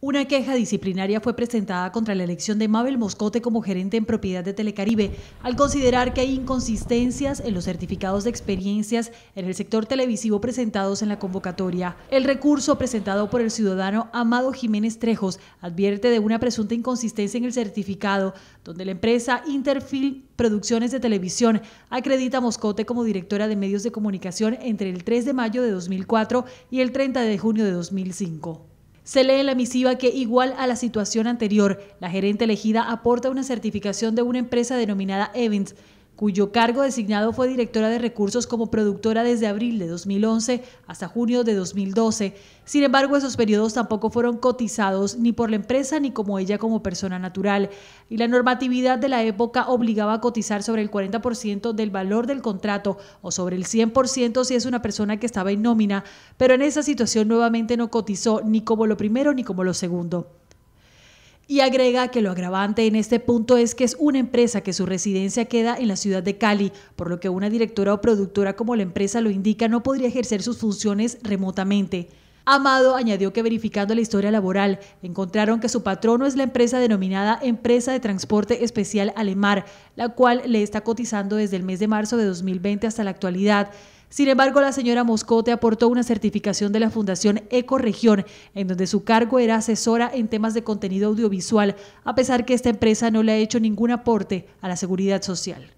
Una queja disciplinaria fue presentada contra la elección de Mabel Moscote como gerente en propiedad de Telecaribe, al considerar que hay inconsistencias en los certificados de experiencias en el sector televisivo presentados en la convocatoria. El recurso presentado por el ciudadano Amado Jiménez Trejos advierte de una presunta inconsistencia en el certificado, donde la empresa Interfilm Producciones de Televisión acredita a Moscote como directora de medios de comunicación entre el 3 de mayo de 2004 y el 30 de junio de 2005. Se lee en la misiva que, igual a la situación anterior, la gerente elegida aporta una certificación de una empresa denominada Evans, cuyo cargo designado fue directora de recursos como productora desde abril de 2011 hasta junio de 2012. Sin embargo, esos periodos tampoco fueron cotizados ni por la empresa ni como ella como persona natural, y la normatividad de la época obligaba a cotizar sobre el 40% del valor del contrato o sobre el 100% si es una persona que estaba en nómina, pero en esa situación nuevamente no cotizó ni como lo primero ni como lo segundo. Y agrega que lo agravante en este punto es que es una empresa que su residencia queda en la ciudad de Cali, por lo que una directora o productora como la empresa lo indica no podría ejercer sus funciones remotamente. Amado añadió que verificando la historia laboral, encontraron que su patrono es la empresa denominada Empresa de Transporte Especial Alemar, la cual le está cotizando desde el mes de marzo de 2020 hasta la actualidad. Sin embargo, la señora Moscote aportó una certificación de la Fundación Ecoregión, en donde su cargo era asesora en temas de contenido audiovisual, a pesar que esta empresa no le ha hecho ningún aporte a la seguridad social.